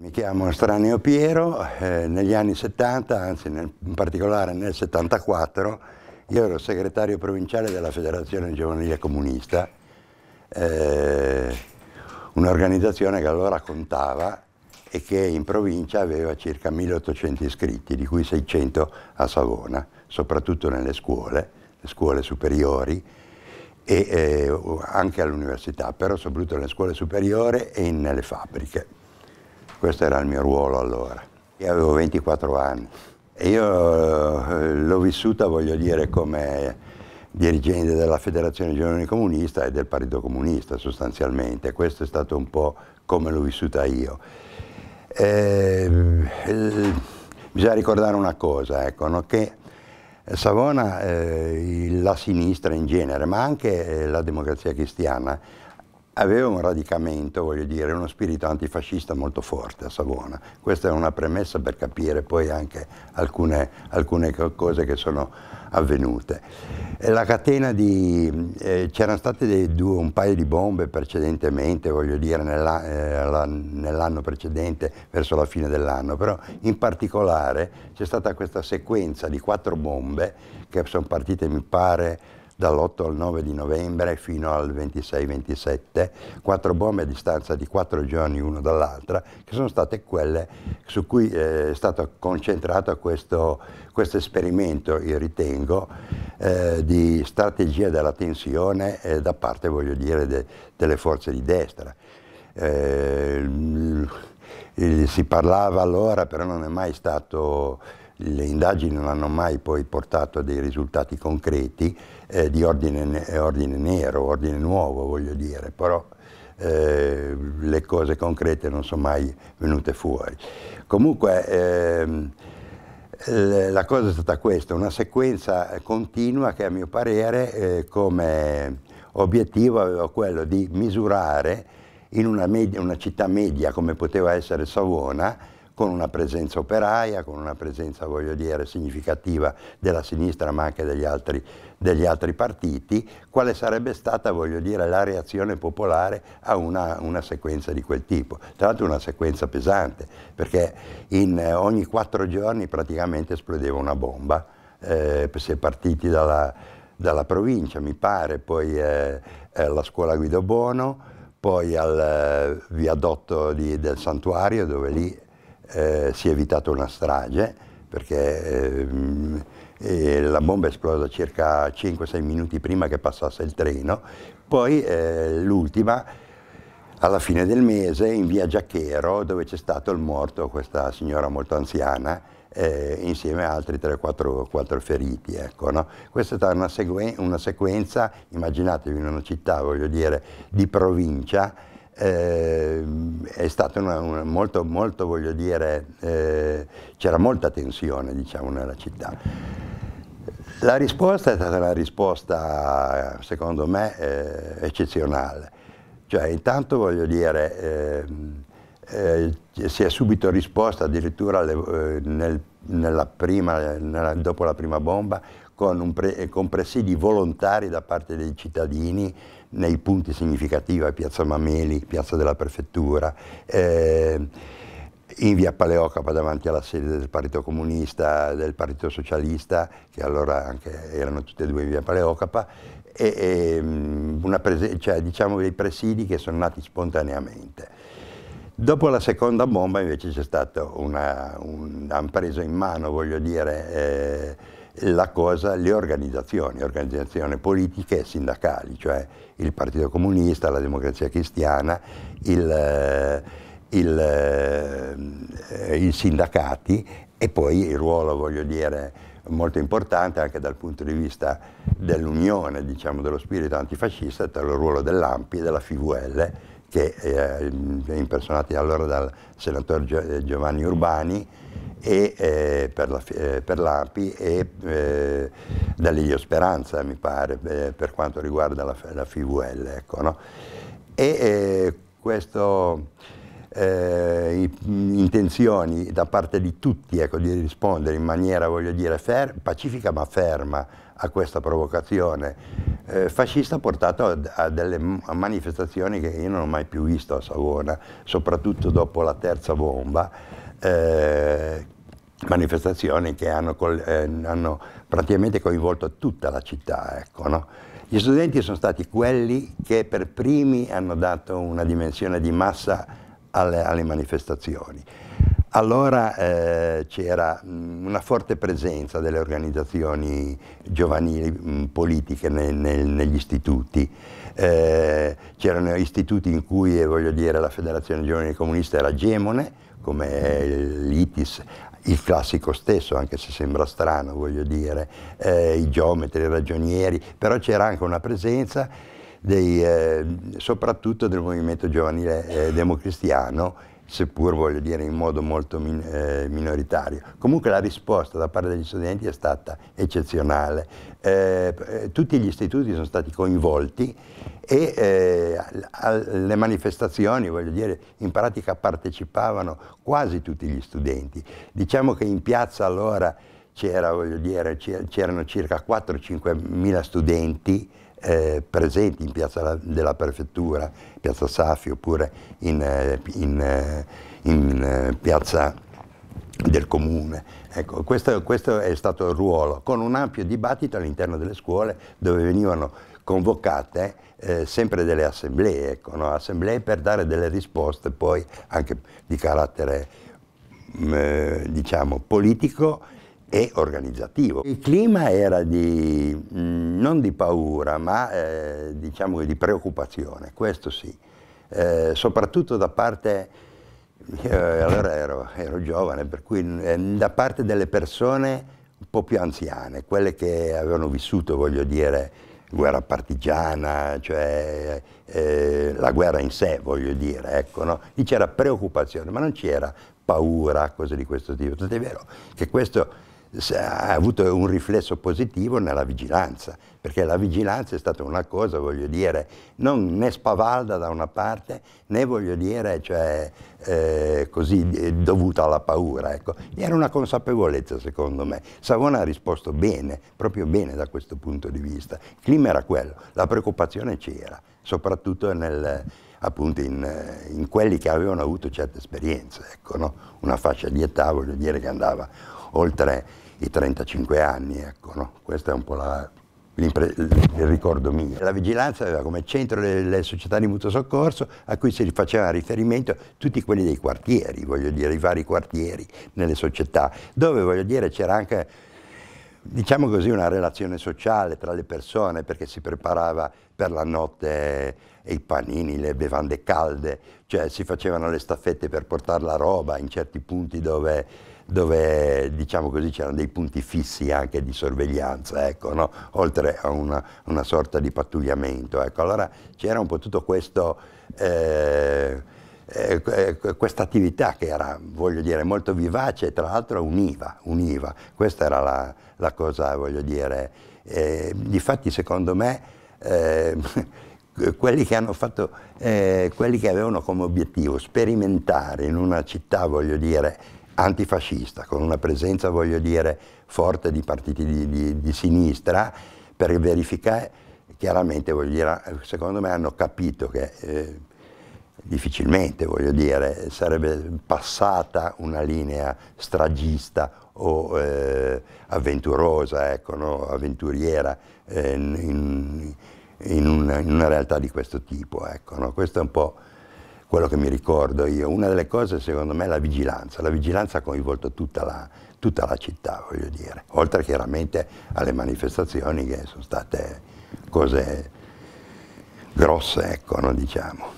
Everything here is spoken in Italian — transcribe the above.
Mi chiamo Straneo Piero, eh, negli anni 70, anzi nel, in particolare nel 74, io ero segretario provinciale della Federazione Giovanile Comunista, eh, un'organizzazione che allora contava e che in provincia aveva circa 1800 iscritti, di cui 600 a Savona, soprattutto nelle scuole, le scuole superiori e eh, anche all'università, però soprattutto nelle scuole superiori e nelle fabbriche. Questo era il mio ruolo allora. Io avevo 24 anni. e Io eh, l'ho vissuta, voglio dire, come dirigente della Federazione Giovani Comunista e del Partito Comunista sostanzialmente. Questo è stato un po' come l'ho vissuta io. Eh, bisogna ricordare una cosa, ecco, no? che Savona, eh, la sinistra in genere, ma anche eh, la democrazia cristiana, aveva un radicamento, voglio dire, uno spirito antifascista molto forte a Savona. Questa è una premessa per capire poi anche alcune, alcune cose che sono avvenute. Eh, la catena di... Eh, c'erano state due, un paio di bombe precedentemente, voglio dire, eh, nell'anno eh, precedente, verso la fine dell'anno, però in particolare c'è stata questa sequenza di quattro bombe che sono partite, mi pare, dall'8 al 9 di novembre fino al 26-27, quattro bombe a distanza di quattro giorni una dall'altra, che sono state quelle su cui eh, è stato concentrato questo, questo esperimento, io ritengo, eh, di strategia della tensione eh, da parte, voglio dire, de, delle forze di destra. Eh, si parlava allora, però non è mai stato le indagini non hanno mai poi portato a dei risultati concreti eh, di ordine, eh, ordine, nero, ordine nuovo voglio dire, però eh, le cose concrete non sono mai venute fuori. Comunque ehm, la cosa è stata questa, una sequenza continua che a mio parere eh, come obiettivo aveva quello di misurare in una, media, una città media come poteva essere Savona, con una presenza operaia, con una presenza, voglio dire, significativa della sinistra ma anche degli altri, degli altri partiti, quale sarebbe stata, voglio dire, la reazione popolare a una, una sequenza di quel tipo. Tra l'altro una sequenza pesante, perché in eh, ogni quattro giorni praticamente esplodeva una bomba, eh, si è partiti dalla, dalla provincia, mi pare, poi eh, eh la scuola Guido Bono, poi al eh, viadotto di, del santuario dove lì eh, si è evitata una strage perché eh, la bomba è esplosa circa 5-6 minuti prima che passasse il treno, poi eh, l'ultima alla fine del mese in via Giacchero dove c'è stato il morto, questa signora molto anziana, eh, insieme a altri 3-4 feriti. Ecco, no? Questa è stata una, una, sequenza, immaginatevi in una città, voglio dire, di provincia, eh, è stata una, una, molto, molto, voglio dire, eh, c'era molta tensione diciamo, nella città. La risposta è stata una risposta, secondo me, eh, eccezionale. Cioè, intanto voglio dire, ehm, eh, si è subito risposta addirittura alle, eh, nel, prima, nella, dopo la prima bomba con, pre, con, presidi volontari da parte dei cittadini nei punti significativi a Piazza Mameli, Piazza della Prefettura, eh, in via Paleocapa davanti alla sede del Partito Comunista, del Partito Socialista, che allora anche erano tutte e due in via Paleocapa, e, e mm, cioè, diciamo dei presidi che sono nati spontaneamente. Dopo la seconda bomba invece c'è stato una, un, hanno preso in mano, voglio dire, eh, la cosa, le organizzazioni, organizzazioni politiche e sindacali, cioè il Partito Comunista, la Democrazia Cristiana, il, eh, il, eh, i sindacati e poi il ruolo, voglio dire, molto importante anche dal punto di vista dell'unione, diciamo, dello spirito antifascista tra il ruolo dell'AMPI e della FVL, che eh, è impersonati allora dal senatore Giovanni Urbani e, eh, per, la, eh, per, l'API e eh, dall'Ilio Speranza, mi pare, eh, per quanto riguarda la, la FIVL. Ecco, no? E eh, questo, eh, intenzioni da parte di tutti ecco, di rispondere in maniera, voglio dire, fer- pacifica ma ferma a questa provocazione fascista ha portato a, delle manifestazioni che io non ho mai più visto a Savona, soprattutto dopo la terza bomba, eh, manifestazioni che hanno, eh, hanno, praticamente coinvolto tutta la città. Ecco, no? Gli studenti sono stati quelli che per primi hanno dato una dimensione di massa alle, alle manifestazioni. Allora eh, c'era mm, una forte presenza delle organizzazioni giovanili mh, mm, politiche nel, nel, negli istituti, eh, c'erano istituti in cui eh, dire, la Federazione Giovanile Comunista era gemone, come l'ITIS, il classico stesso, anche se sembra strano, voglio dire, eh, i geometri, i ragionieri, però c'era anche una presenza dei, eh, soprattutto del movimento giovanile eh, democristiano seppur voglio dire in modo molto min eh, minoritario. Comunque la risposta da parte degli studenti è stata eccezionale, eh, eh, tutti gli istituti sono stati coinvolti e eh, alle manifestazioni, voglio dire, in pratica partecipavano quasi tutti gli studenti. Diciamo che in piazza allora c'erano circa 4-5 mila studenti eh, presenti in piazza della prefettura, piazza Safi oppure in, eh, in, eh, in eh, piazza del comune. Ecco, questo, questo è stato il ruolo, con un ampio dibattito all'interno delle scuole dove venivano convocate eh, sempre delle assemblee, ecco, no? assemblee per dare delle risposte poi anche di carattere mh, mm, diciamo, politico e organizzativo. Il clima era di mh, mm, non di paura, ma eh, diciamo di preoccupazione, questo sì, eh, soprattutto da parte, eh, allora ero, ero, giovane, per cui eh, da parte delle persone un po' più anziane, quelle che avevano vissuto, voglio dire, guerra partigiana, cioè eh, la guerra in sé, voglio dire, ecco, no? Lì c'era preoccupazione, ma non c'era paura, cose di questo tipo. Tanto è vero che questo ha avuto un riflesso positivo nella vigilanza, perché la vigilanza è stata una cosa, voglio dire, non né spavalda da una parte, né voglio dire, cioè, eh, così eh, dovuta alla paura. Ecco. Era una consapevolezza, secondo me. Savona ha risposto bene, proprio bene da questo punto di vista. Il clima era quello, la preoccupazione c'era, soprattutto nel, appunto in, in, quelli che avevano avuto certe esperienze, ecco, no? una fascia di età voglio dire che andava oltre i 35 anni, ecco, no? questo è un po' la, il ricordo mio. La vigilanza aveva come centro le, le, società di mutuo soccorso a cui si faceva riferimento tutti quelli dei quartieri, voglio dire, i vari quartieri nelle società, dove voglio dire c'era anche, diciamo così, una relazione sociale tra le persone perché si preparava per la notte i panini, le bevande calde, cioè si facevano le staffette per portare la roba in certi punti dove dove diciamo così c'erano dei punti fissi anche di sorveglianza, ecco, no? oltre a una, una, sorta di pattugliamento. Ecco. Allora c'era un po' tutto questo... Eh, eh, eh questa attività che era, voglio dire, molto vivace, tra l'altro univa, univa. Questa era la, la cosa, voglio dire. Eh, difatti, secondo me, eh, quelli che hanno fatto, eh, quelli che avevano come obiettivo sperimentare in una città, voglio dire, antifascista, con una presenza, voglio dire, forte di partiti di, di, di sinistra, per verificare, chiaramente, voglio dire, secondo me hanno capito che eh, difficilmente, voglio dire, sarebbe passata una linea stragista o eh, avventurosa, ecco, no? avventuriera eh, in, in, una, in, una, realtà di questo tipo. Ecco, no? Questo è un po' quello che mi ricordo io. Una delle cose secondo me è la vigilanza, la vigilanza ha coinvolto tutta la, tutta la città, voglio dire, oltre chiaramente alle manifestazioni che sono state cose grosse, ecco, no, diciamo.